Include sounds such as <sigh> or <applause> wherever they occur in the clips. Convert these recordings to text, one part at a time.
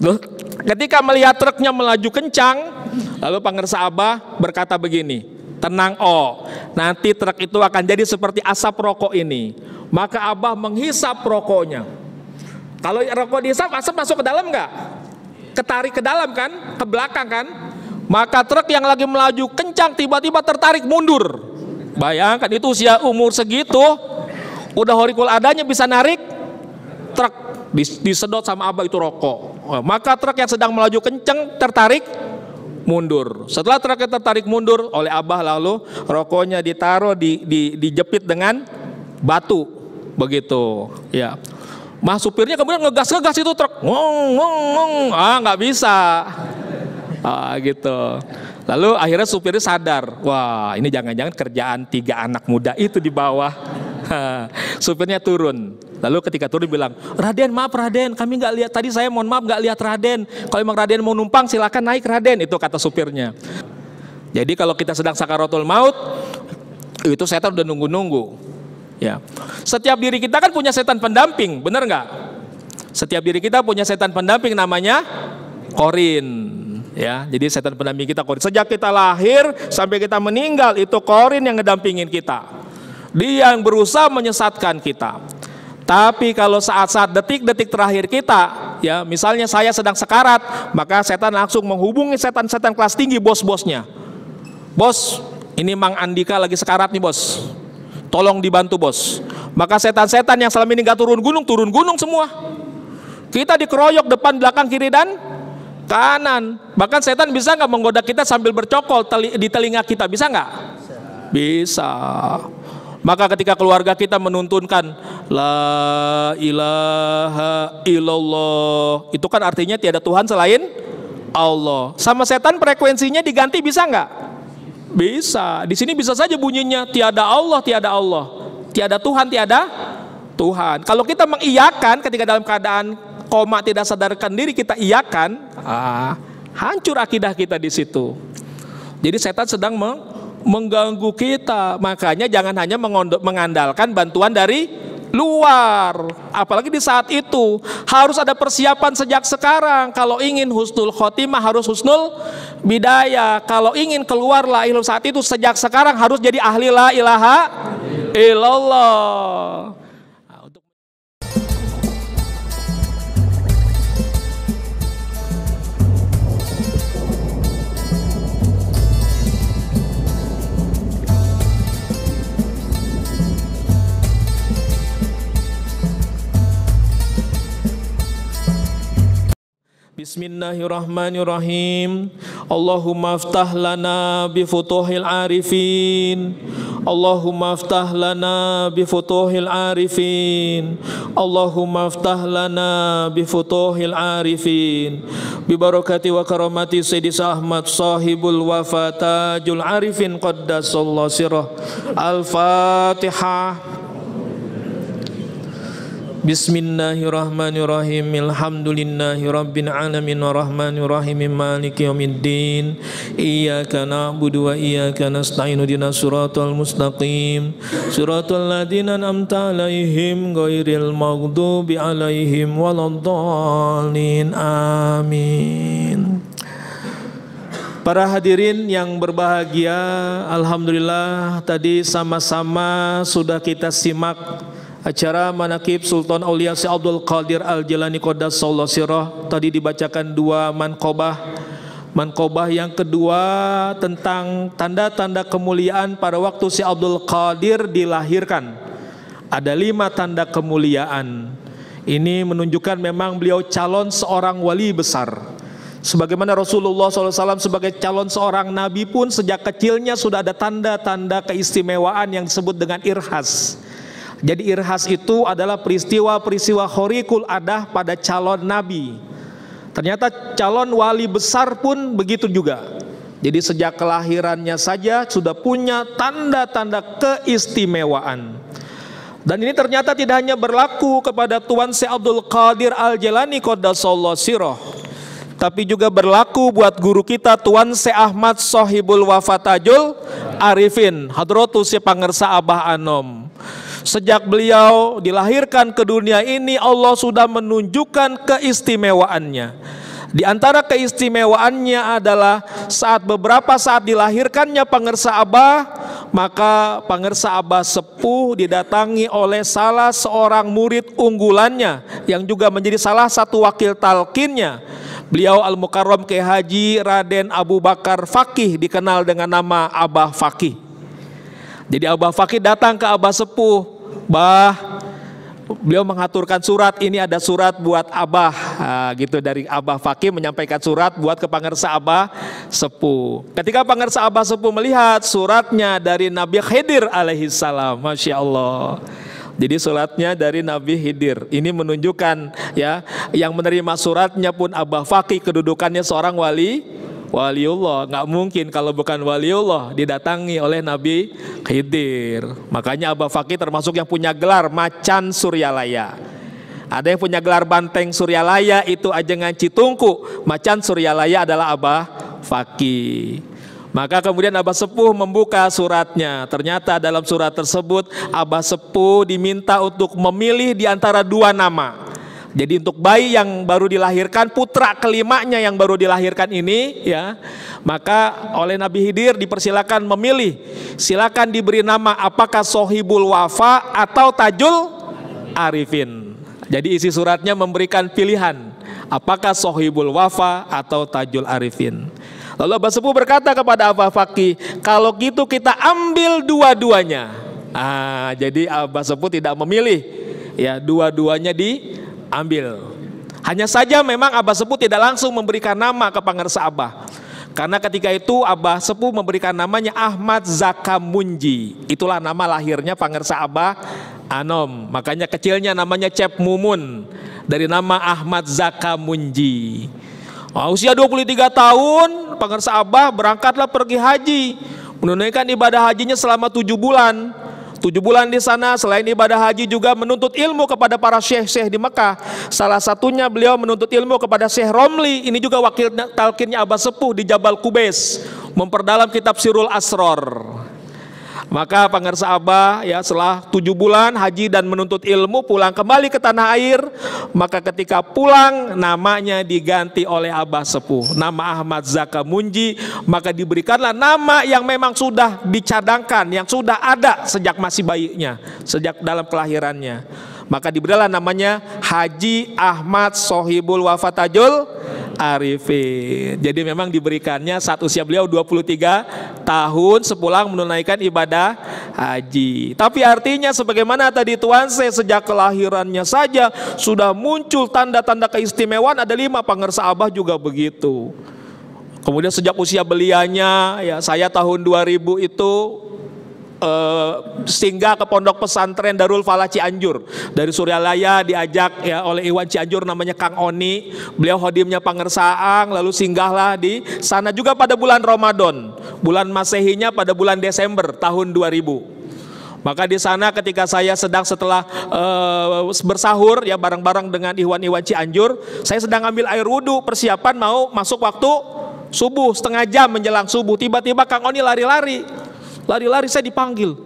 Loh, ketika melihat truknya melaju kencang, lalu pangeran Abah berkata begini, tenang oh, nanti truk itu akan jadi seperti asap rokok ini. Maka Abah menghisap rokoknya. Kalau rokok dihisap, asap masuk ke dalam nggak? Ketarik ke dalam kan? Ke belakang kan? Maka truk yang lagi melaju kencang tiba-tiba tertarik mundur. Bayangkan itu usia umur segitu, udah horikul adanya bisa narik truk disedot sama Abah itu rokok maka truk yang sedang melaju kenceng tertarik mundur. Setelah truknya tertarik mundur oleh Abah lalu rokoknya ditaruh di, di, dijepit dengan batu begitu. Ya. Mas supirnya kemudian ngegas-ngegas itu truk. Ngong ngong ngong. Ah nggak bisa. Ah gitu. Lalu akhirnya supirnya sadar. Wah, ini jangan-jangan kerjaan tiga anak muda itu di bawah. <laughs> supirnya turun. Lalu ketika turun bilang, Raden maaf Raden, kami nggak lihat tadi saya mohon maaf nggak lihat Raden. Kalau emang Raden mau numpang silakan naik Raden itu kata supirnya. Jadi kalau kita sedang sakaratul maut, itu setan udah nunggu-nunggu. Ya, setiap diri kita kan punya setan pendamping, benar nggak? Setiap diri kita punya setan pendamping namanya korin. Ya, jadi setan pendamping kita korin. Sejak kita lahir sampai kita meninggal itu korin yang ngedampingin kita. Dia yang berusaha menyesatkan kita. Tapi kalau saat-saat detik-detik terakhir kita, ya misalnya saya sedang sekarat, maka setan langsung menghubungi setan-setan kelas tinggi bos-bosnya. Bos, ini Mang Andika lagi sekarat nih bos. Tolong dibantu bos. Maka setan-setan yang selama ini gak turun gunung, turun gunung semua. Kita dikeroyok depan, belakang, kiri, dan kanan. Bahkan setan bisa nggak menggoda kita sambil bercokol di telinga kita, bisa nggak? Bisa. Maka ketika keluarga kita menuntunkan la ilaha illallah, itu kan artinya tiada Tuhan selain Allah. Sama setan frekuensinya diganti bisa nggak? Bisa. Di sini bisa saja bunyinya tiada Allah, tiada Allah, tiada Tuhan, tiada Tuhan. Kalau kita mengiyakan ketika dalam keadaan koma tidak sadarkan diri kita iyakan, ah, hancur akidah kita di situ. Jadi setan sedang mengganggu kita. Makanya jangan hanya mengandalkan bantuan dari luar. Apalagi di saat itu harus ada persiapan sejak sekarang. Kalau ingin husnul khotimah harus husnul bidaya Kalau ingin keluar la saat itu sejak sekarang harus jadi ahli la ilaha illallah. Bismillahirrahmanirrahim. Allahumma aftah lana bi futuhil arifin. Allahumma aftah lana bi arifin. Allahumma aftah lana bi arifin. Bi wa karamati Sayyidina Ahmad sahibul wafatajul arifin qaddasallahu sirah. Al-Fatihah. Bismillahirrahmanirrahim Alhamdulillahi Rabbil Alamin Warahmanirrahim Maliki yawmiddin Iyaka na'budu wa iyaka nasta'inu Dina suratul mustaqim Suratul ladina namta alaihim Gairil maghdubi alaihim Waladhalin Amin Para hadirin yang berbahagia Alhamdulillah tadi sama-sama sudah kita simak Acara manakib Sultan Aulia Syekh Abdul Qadir Al-Jalani Qaddas Saullah Sirah tadi dibacakan dua mankobah. Mankobah yang kedua tentang tanda-tanda kemuliaan pada waktu Syekh Abdul Qadir dilahirkan. Ada lima tanda kemuliaan. Ini menunjukkan memang beliau calon seorang wali besar. Sebagaimana Rasulullah SAW sebagai calon seorang nabi pun sejak kecilnya sudah ada tanda-tanda keistimewaan yang disebut dengan irhas jadi irhas itu adalah peristiwa-peristiwa horikul adah pada calon nabi. Ternyata calon wali besar pun begitu juga. Jadi sejak kelahirannya saja sudah punya tanda-tanda keistimewaan. Dan ini ternyata tidak hanya berlaku kepada Tuan Syekh Abdul Qadir Al-Jalani Qaddasallahu Sirah tapi juga berlaku buat guru kita Tuan Syekh Ahmad Sohibul Wafatajul Arifin si Pangersa Abah Anom Sejak beliau dilahirkan ke dunia ini Allah sudah menunjukkan keistimewaannya. Di antara keistimewaannya adalah saat beberapa saat dilahirkannya pangersa Abah, maka pangersa Abah sepuh didatangi oleh salah seorang murid unggulannya yang juga menjadi salah satu wakil talkinnya. Beliau Al-Mukarram kehaji Haji Raden Abu Bakar Fakih dikenal dengan nama Abah Fakih. Jadi Abah Fakih datang ke Abah Sepuh Bah beliau mengaturkan surat ini ada surat buat Abah ah, gitu dari Abah Fakih menyampaikan surat buat ke pangersa Abah sepu. Ketika pangersa Abah sepu melihat suratnya dari Nabi Khidir alaihi salam, masya Allah. Jadi suratnya dari Nabi Khidir. Ini menunjukkan ya yang menerima suratnya pun Abah Fakih kedudukannya seorang wali waliullah. Nggak mungkin kalau bukan waliullah didatangi oleh Nabi Khidir. Makanya Abah Fakih termasuk yang punya gelar macan Suryalaya. Ada yang punya gelar banteng Suryalaya itu aja ajengan Citungku. Macan Suryalaya adalah Abah Fakih. Maka kemudian Abah Sepuh membuka suratnya. Ternyata dalam surat tersebut Abah Sepuh diminta untuk memilih di antara dua nama jadi untuk bayi yang baru dilahirkan, putra kelimanya yang baru dilahirkan ini, ya, maka oleh Nabi hidir dipersilakan memilih, silakan diberi nama apakah Sohibul Wafa atau Tajul Arifin. Jadi isi suratnya memberikan pilihan, apakah Sohibul Wafa atau Tajul Arifin. Lalu Sepuh berkata kepada Abah Faki, kalau gitu kita ambil dua-duanya. Ah, jadi Abah Sepuh tidak memilih, ya dua-duanya di ambil. Hanya saja memang Abah Sepuh tidak langsung memberikan nama ke pangersa Abah. Karena ketika itu Abah Sepuh memberikan namanya Ahmad Zakamunji. Itulah nama lahirnya pangersa Abah Anom. Makanya kecilnya namanya Cep Mumun dari nama Ahmad Zakamunji. Nah, usia 23 tahun pangersa Abah berangkatlah pergi haji. Menunaikan ibadah hajinya selama tujuh bulan. Tujuh bulan di sana selain ibadah haji juga menuntut ilmu kepada para syekh-syekh di Mekah. Salah satunya beliau menuntut ilmu kepada Syekh Romli. Ini juga wakil talkinnya Abah Sepuh di Jabal Kubes. Memperdalam kitab Sirul Asror. Maka pengersa Abah ya setelah tujuh bulan haji dan menuntut ilmu pulang kembali ke tanah air. Maka ketika pulang namanya diganti oleh Abah Sepuh. Nama Ahmad Zaka Munji. Maka diberikanlah nama yang memang sudah dicadangkan. Yang sudah ada sejak masih bayinya. Sejak dalam kelahirannya. Maka diberilah namanya Haji Ahmad Sohibul Wafatajul arifin. Jadi memang diberikannya saat usia beliau 23 tahun sepulang menunaikan ibadah haji. Tapi artinya sebagaimana tadi Tuan saya sejak kelahirannya saja sudah muncul tanda-tanda keistimewaan ada lima pangersa abah juga begitu. Kemudian sejak usia belianya ya saya tahun 2000 itu uh, singgah ke pondok pesantren Darul Falah Cianjur. Dari Suryalaya diajak ya oleh Iwan Cianjur namanya Kang Oni. Beliau hodimnya Pangersaang lalu singgahlah di sana juga pada bulan Ramadan. Bulan Masehinya pada bulan Desember tahun 2000. Maka di sana ketika saya sedang setelah uh, bersahur ya bareng-bareng dengan Iwan-Iwan Cianjur, saya sedang ambil air wudhu persiapan mau masuk waktu subuh setengah jam menjelang subuh. Tiba-tiba Kang Oni lari-lari lari-lari saya dipanggil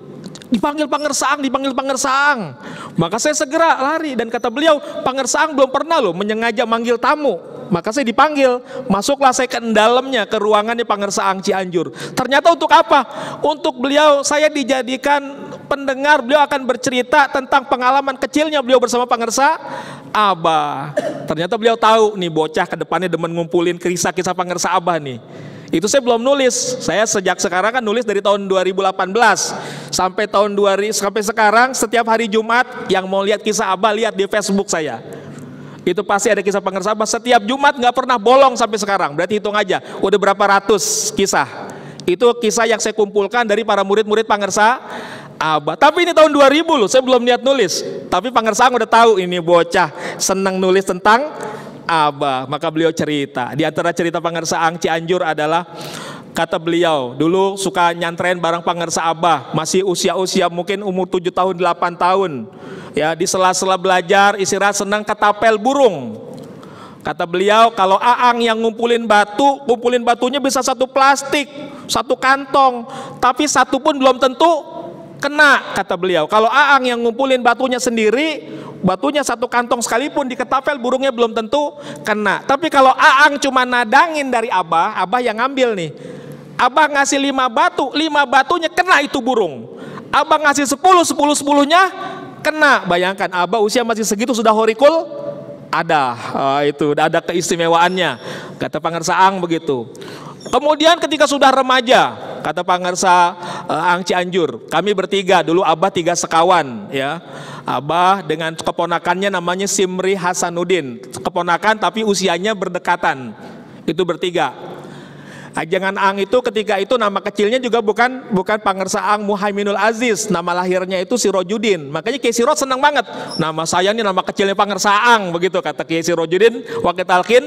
dipanggil pangersaang, dipanggil pangersaang. Maka saya segera lari dan kata beliau, pangersaang belum pernah loh menyengaja manggil tamu. Maka saya dipanggil, masuklah saya ke dalamnya ke ruangannya pangersaang Cianjur. Ternyata untuk apa? Untuk beliau saya dijadikan pendengar beliau akan bercerita tentang pengalaman kecilnya beliau bersama pangersa Abah. Ternyata beliau tahu nih bocah ke depannya demen ngumpulin kisah-kisah pangersa Abah nih. Itu saya belum nulis. Saya sejak sekarang kan nulis dari tahun 2018 sampai tahun 2000 sampai sekarang setiap hari Jumat yang mau lihat kisah Abah lihat di Facebook saya. Itu pasti ada kisah pengeras Abah setiap Jumat nggak pernah bolong sampai sekarang. Berarti hitung aja udah berapa ratus kisah. Itu kisah yang saya kumpulkan dari para murid-murid pangersa Abah. Tapi ini tahun 2000 loh, saya belum niat nulis. Tapi pangersaan udah tahu ini bocah seneng nulis tentang Abah. Maka beliau cerita. Di antara cerita Ang Cianjur adalah kata beliau dulu suka nyantren barang pangersa abah masih usia-usia mungkin umur 7 tahun 8 tahun ya di sela-sela belajar istirahat senang ketapel burung kata beliau kalau Aang yang ngumpulin batu ngumpulin batunya bisa satu plastik satu kantong tapi satu pun belum tentu kena kata beliau kalau Aang yang ngumpulin batunya sendiri batunya satu kantong sekalipun di ketapel burungnya belum tentu kena. Tapi kalau Aang cuma nadangin dari Abah, Abah yang ngambil nih. Abah ngasih lima batu, lima batunya kena itu burung. Abah ngasih sepuluh, sepuluh, sepuluhnya kena. Bayangkan Abah usia masih segitu sudah horikul, ada uh, itu, ada keistimewaannya. Kata Saang begitu. Kemudian ketika sudah remaja, kata pangarsa uh, eh, Ang Cianjur, kami bertiga dulu Abah tiga sekawan ya. Abah dengan keponakannya namanya Simri Hasanuddin, keponakan tapi usianya berdekatan. Itu bertiga. Ajangan Ang itu ketika itu nama kecilnya juga bukan bukan Pangersa Ang Muhaiminul Aziz, nama lahirnya itu si Sirojudin. Makanya Kiai Sirot senang banget. Nama saya ini nama kecilnya Pangersa Ang begitu kata Kiai Sirojudin wakil talkin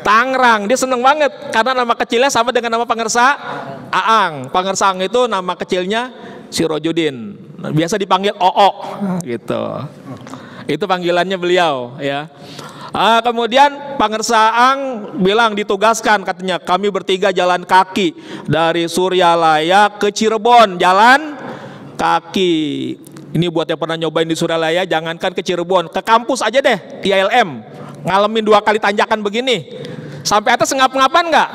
Tangerang. Dia senang banget karena nama kecilnya sama dengan nama Pangersa Aang. Pangersa Ang itu nama kecilnya si Sirojudin. Nah, biasa dipanggil Oo gitu. Itu panggilannya beliau ya. Ah, kemudian Pangersaang bilang ditugaskan katanya kami bertiga jalan kaki dari Suryalaya ke Cirebon jalan kaki. Ini buat yang pernah nyobain di Suralaya, jangankan ke Cirebon, ke kampus aja deh, di ILM. Ngalamin dua kali tanjakan begini. Sampai atas ngap-ngapan nggak?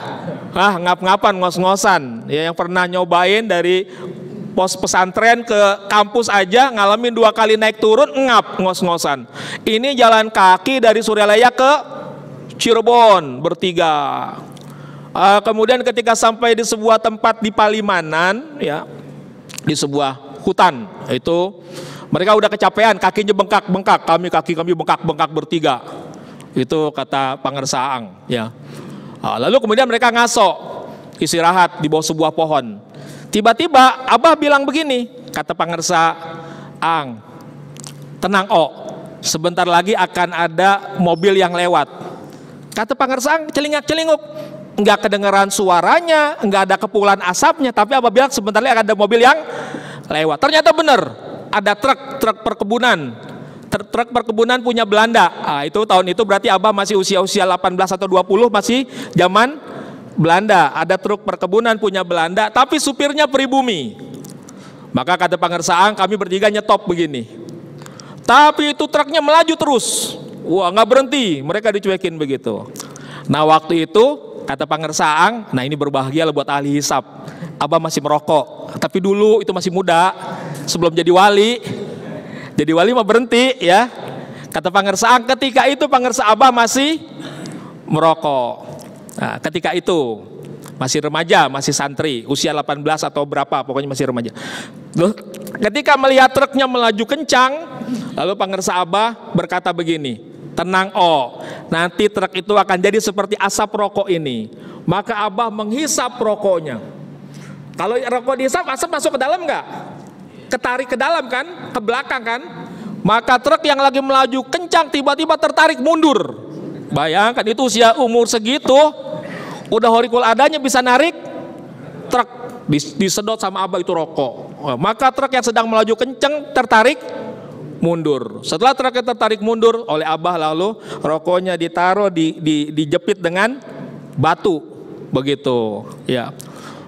Ah, ngap-ngapan, ngos-ngosan. Ya, yang pernah nyobain dari pos pesantren ke kampus aja ngalamin dua kali naik turun ngap ngos-ngosan. Ini jalan kaki dari Surabaya ke Cirebon bertiga. Uh, kemudian ketika sampai di sebuah tempat di Palimanan ya di sebuah hutan itu mereka udah kecapean kakinya bengkak-bengkak kami kaki kami bengkak-bengkak bertiga itu kata Pangersaang ya. Uh, lalu kemudian mereka ngaso istirahat di bawah sebuah pohon. Tiba-tiba Abah bilang begini, kata pangersa, Ang, tenang O, sebentar lagi akan ada mobil yang lewat. Kata pangersa Ang, celingak-celinguk, nggak kedengeran suaranya, enggak ada kepulan asapnya, tapi Abah bilang sebentar lagi akan ada mobil yang lewat. Ternyata benar, ada truk, truk perkebunan, truk perkebunan punya Belanda. Nah, itu tahun itu berarti Abah masih usia-usia 18 atau 20 masih zaman Belanda, ada truk perkebunan punya Belanda, tapi supirnya pribumi. Maka kata pengersaan kami bertiga nyetop begini. Tapi itu truknya melaju terus. Wah nggak berhenti, mereka dicuekin begitu. Nah waktu itu kata pengersaan, nah ini berbahagia lah buat ahli hisap. Abah masih merokok, tapi dulu itu masih muda, sebelum jadi wali. Jadi wali mah berhenti ya. Kata pengersaan ketika itu pengersaan Abah masih merokok. Nah, ketika itu masih remaja, masih santri, usia 18 atau berapa, pokoknya masih remaja. Loh, ketika melihat truknya melaju kencang, lalu pangersa Abah berkata begini, tenang oh, nanti truk itu akan jadi seperti asap rokok ini. Maka Abah menghisap rokoknya. Kalau rokok dihisap, asap masuk ke dalam nggak? Ketarik ke dalam kan? Ke belakang kan? Maka truk yang lagi melaju kencang tiba-tiba tertarik mundur Bayangkan itu usia umur segitu, udah horikul adanya bisa narik truk disedot sama abah itu rokok. Maka truk yang sedang melaju kenceng tertarik mundur. Setelah truknya tertarik mundur oleh abah lalu rokoknya ditaruh di, di, dijepit dengan batu begitu. Ya.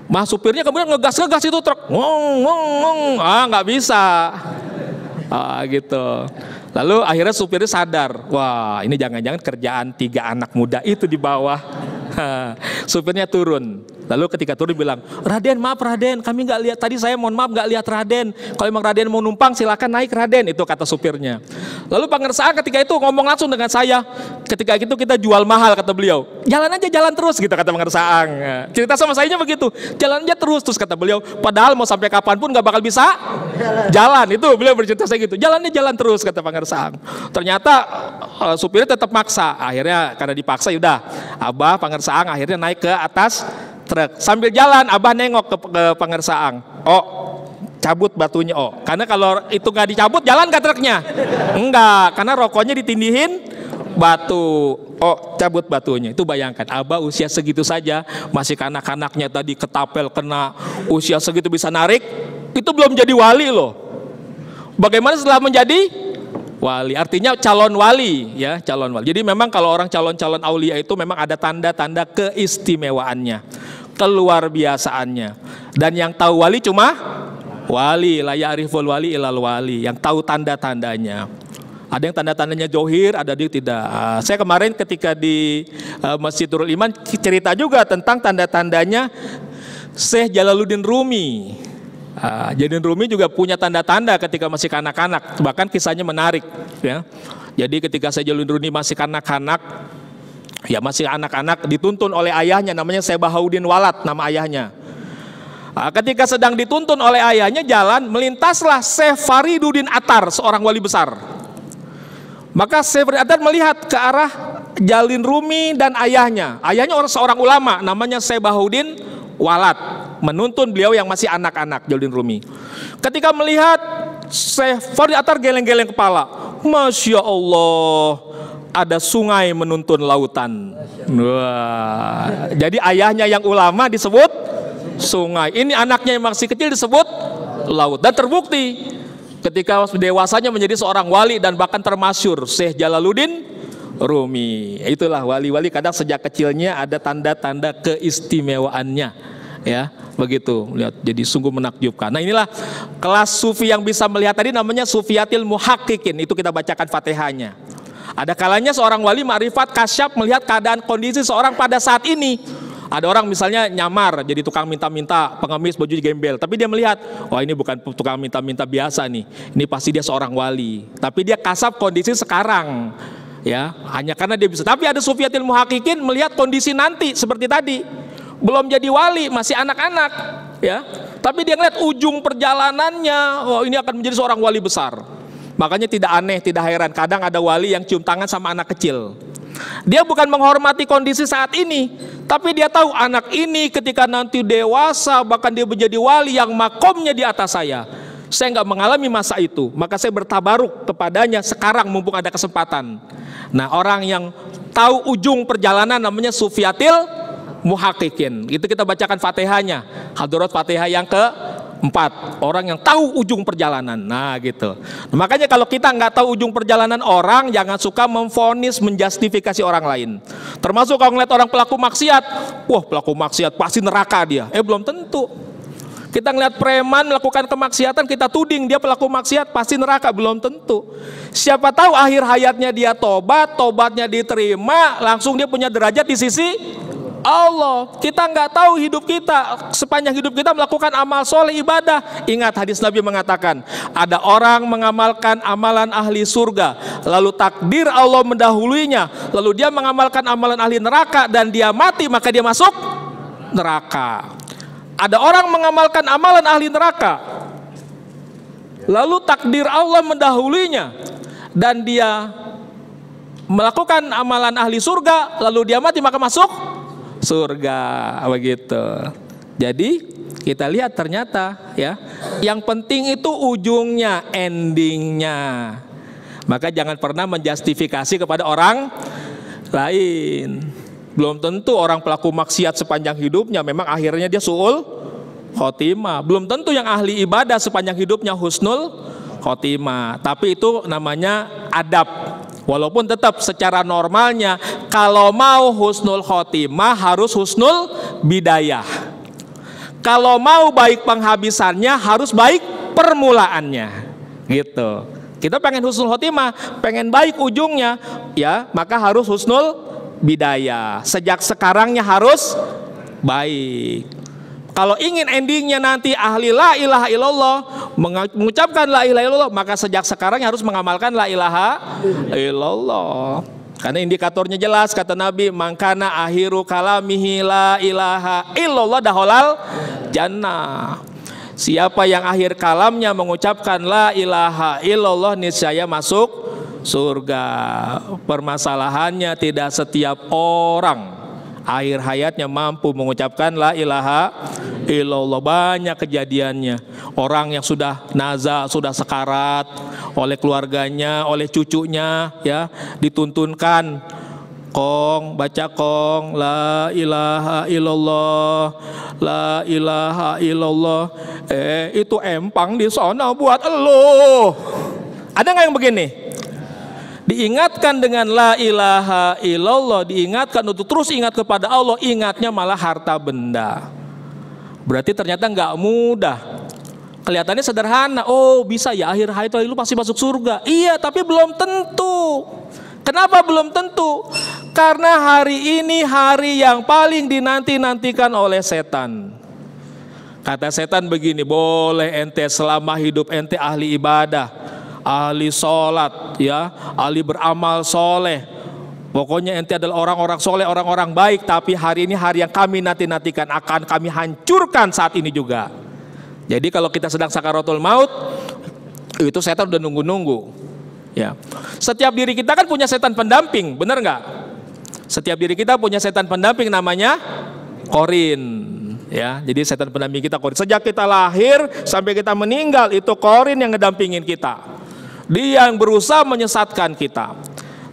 Mas supirnya kemudian ngegas-ngegas itu truk, ngong ngong ngong, ah nggak bisa, ah gitu. Lalu akhirnya supirnya sadar, wah ini jangan-jangan kerjaan tiga anak muda itu di bawah. <laughs> supirnya turun. Lalu ketika turun bilang, Raden maaf Raden, kami nggak lihat tadi saya mohon maaf nggak lihat Raden. Kalau emang Raden mau numpang silakan naik Raden itu kata supirnya. Lalu pengersaan ketika itu ngomong langsung dengan saya. Ketika itu kita jual mahal kata beliau. Jalan aja jalan terus gitu kata pengersaan. Eh, cerita sama saya begitu. Jalan aja terus terus kata beliau. Padahal mau sampai kapan pun nggak bakal bisa jalan. jalan. Itu beliau bercerita saya gitu. Jalannya jalan terus kata pengersaan. Ternyata uh, supirnya tetap maksa. Akhirnya karena dipaksa yaudah Abah pengersaan akhirnya naik ke atas truk. Sambil jalan abah nengok ke, ke pengersaang. Oh, cabut batunya oh. Karena kalau itu nggak dicabut jalan ke truknya? Enggak, karena rokoknya ditindihin batu. Oh, cabut batunya. Itu bayangkan, Abah usia segitu saja masih kanak-kanaknya tadi ketapel kena usia segitu bisa narik. Itu belum jadi wali loh. Bagaimana setelah menjadi wali? Artinya calon wali ya, calon wali. Jadi memang kalau orang calon-calon aulia itu memang ada tanda-tanda keistimewaannya keluar biasaannya. Dan yang tahu wali cuma wali, layak ariful wali ilal wali, yang tahu tanda-tandanya. Ada yang tanda-tandanya johir, ada dia tidak. Ah, saya kemarin ketika di eh, Masjid Nurul Iman cerita juga tentang tanda-tandanya Syekh Jalaluddin Rumi. Ah, Jalaluddin Rumi juga punya tanda-tanda ketika masih kanak-kanak, bahkan kisahnya menarik. Ya. Jadi ketika saya Jalaluddin Rumi masih kanak-kanak, Ya masih anak-anak dituntun oleh ayahnya namanya Sebahaudin Walat nama ayahnya. Ah, ketika sedang dituntun oleh ayahnya jalan melintaslah Sefaridudin Atar seorang wali besar. Maka Sefaridudin Atar melihat ke arah Jalin Rumi dan ayahnya. Ayahnya orang seorang ulama namanya Sebahaudin Walat menuntun beliau yang masih anak-anak Jalin Rumi. Ketika melihat Sefaridudin Atar geleng-geleng kepala. Masya Allah ada sungai menuntun lautan. Wah. Jadi ayahnya yang ulama disebut sungai. Ini anaknya yang masih kecil disebut laut. Dan terbukti ketika dewasanya menjadi seorang wali dan bahkan termasyur Syekh Jalaluddin Rumi. Itulah wali-wali kadang sejak kecilnya ada tanda-tanda keistimewaannya. Ya, begitu lihat jadi sungguh menakjubkan. Nah, inilah kelas sufi yang bisa melihat tadi namanya sufiatil muhakkikin. Itu kita bacakan Fatihahnya. Ada kalanya seorang wali marifat kasyap melihat keadaan kondisi seorang pada saat ini. Ada orang misalnya nyamar jadi tukang minta-minta, pengemis baju gembel, tapi dia melihat, wah ini bukan tukang minta-minta biasa nih. Ini pasti dia seorang wali. Tapi dia kasap kondisi sekarang. Ya, hanya karena dia bisa. Tapi ada sufiatil muhakikin melihat kondisi nanti seperti tadi. Belum jadi wali, masih anak-anak, ya. Tapi dia melihat ujung perjalanannya, oh ini akan menjadi seorang wali besar. Makanya tidak aneh, tidak heran. Kadang ada wali yang cium tangan sama anak kecil. Dia bukan menghormati kondisi saat ini, tapi dia tahu anak ini ketika nanti dewasa, bahkan dia menjadi wali yang makomnya di atas saya. Saya nggak mengalami masa itu, maka saya bertabaruk kepadanya sekarang mumpung ada kesempatan. Nah orang yang tahu ujung perjalanan namanya sufiatil muhakikin. Itu kita bacakan fatihahnya. Hadurat fatihah yang ke Empat, orang yang tahu ujung perjalanan. Nah gitu. Nah, makanya kalau kita nggak tahu ujung perjalanan orang, jangan suka memfonis, menjustifikasi orang lain. Termasuk kalau ngeliat orang pelaku maksiat, wah pelaku maksiat pasti neraka dia. Eh belum tentu. Kita ngeliat preman melakukan kemaksiatan, kita tuding dia pelaku maksiat pasti neraka belum tentu. Siapa tahu akhir hayatnya dia tobat, tobatnya diterima, langsung dia punya derajat di sisi Allah. Kita nggak tahu hidup kita sepanjang hidup kita melakukan amal soleh ibadah. Ingat hadis Nabi mengatakan ada orang mengamalkan amalan ahli surga, lalu takdir Allah mendahuluinya, lalu dia mengamalkan amalan ahli neraka dan dia mati maka dia masuk neraka. Ada orang mengamalkan amalan ahli neraka, lalu takdir Allah mendahuluinya dan dia melakukan amalan ahli surga lalu dia mati maka masuk surga begitu. Jadi kita lihat ternyata ya, yang penting itu ujungnya, endingnya. Maka jangan pernah menjustifikasi kepada orang lain. Belum tentu orang pelaku maksiat sepanjang hidupnya memang akhirnya dia suul khotimah. Belum tentu yang ahli ibadah sepanjang hidupnya husnul khotimah. Tapi itu namanya adab Walaupun tetap secara normalnya kalau mau husnul khotimah harus husnul bidayah. Kalau mau baik penghabisannya harus baik permulaannya. Gitu. Kita pengen husnul khotimah, pengen baik ujungnya, ya, maka harus husnul bidayah. Sejak sekarangnya harus baik. Kalau ingin endingnya nanti ahli la ilaha illallah mengucapkan la ilaha illallah, maka sejak sekarang harus mengamalkan la ilaha illallah. Karena indikatornya jelas kata Nabi, mangkana akhiru kalamihi la ilaha illallah daholal jannah. Siapa yang akhir kalamnya mengucapkan la ilaha illallah niscaya masuk surga. Permasalahannya tidak setiap orang akhir hayatnya mampu mengucapkan la ilaha illallah. Banyak kejadiannya. Orang yang sudah naza, sudah sekarat oleh keluarganya, oleh cucunya ya, dituntunkan Kong, baca kong, la ilaha illallah, la ilaha illallah. Eh, itu empang di sana buat elu. Ada nggak yang begini? Diingatkan dengan la ilaha illallah, diingatkan untuk terus ingat kepada Allah, ingatnya malah harta benda. Berarti ternyata nggak mudah. Kelihatannya sederhana, oh bisa ya akhir hayat lu pasti masuk surga. Iya, tapi belum tentu. Kenapa belum tentu? Karena hari ini hari yang paling dinanti-nantikan oleh setan. Kata setan begini, boleh ente selama hidup ente ahli ibadah ahli sholat, ya, ahli beramal soleh. Pokoknya ente adalah orang-orang soleh, orang-orang baik. Tapi hari ini hari yang kami nanti-nantikan akan kami hancurkan saat ini juga. Jadi kalau kita sedang sakaratul maut, itu setan udah nunggu-nunggu. Ya, setiap diri kita kan punya setan pendamping, bener nggak? Setiap diri kita punya setan pendamping namanya korin. Ya, jadi setan pendamping kita korin. Sejak kita lahir sampai kita meninggal itu korin yang ngedampingin kita. Dia yang berusaha menyesatkan kita.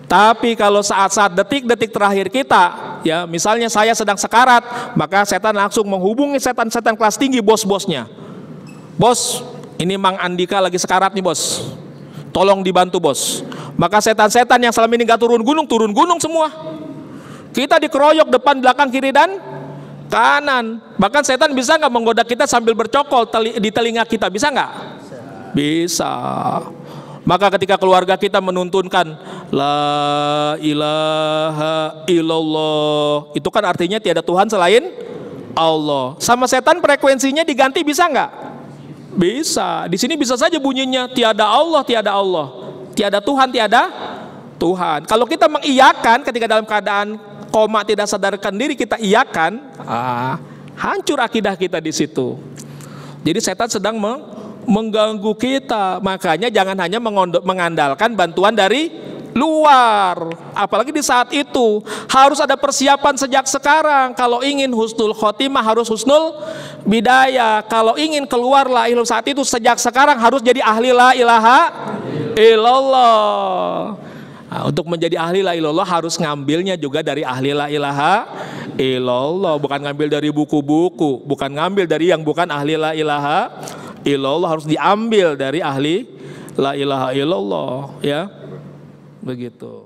Tapi kalau saat-saat detik-detik terakhir kita, ya misalnya saya sedang sekarat, maka setan langsung menghubungi setan-setan kelas tinggi bos-bosnya. Bos, ini Mang Andika lagi sekarat nih bos. Tolong dibantu bos. Maka setan-setan yang selama ini gak turun gunung, turun gunung semua. Kita dikeroyok depan, belakang, kiri, dan kanan. Bahkan setan bisa nggak menggoda kita sambil bercokol di telinga kita, bisa nggak? Bisa. Maka ketika keluarga kita menuntunkan la ilaha illallah, itu kan artinya tiada Tuhan selain Allah. Sama setan frekuensinya diganti bisa nggak? Bisa. Di sini bisa saja bunyinya tiada Allah, tiada Allah, tiada Tuhan, tiada Tuhan. Kalau kita mengiyakan ketika dalam keadaan koma tidak sadarkan diri kita iyakan, ah, hancur akidah kita di situ. Jadi setan sedang mengganggu kita. Makanya jangan hanya mengandalkan bantuan dari luar. Apalagi di saat itu harus ada persiapan sejak sekarang. Kalau ingin husnul khotimah harus husnul bidaya. Kalau ingin keluar la ilmu saat itu sejak sekarang harus jadi ahli la ilaha illallah. Nah, untuk menjadi ahli la ilallah harus ngambilnya juga dari ahli la ilaha illallah, bukan ngambil dari buku-buku, bukan ngambil dari yang bukan ahli la ilaha illallah harus diambil dari ahli la ilaha illallah ya begitu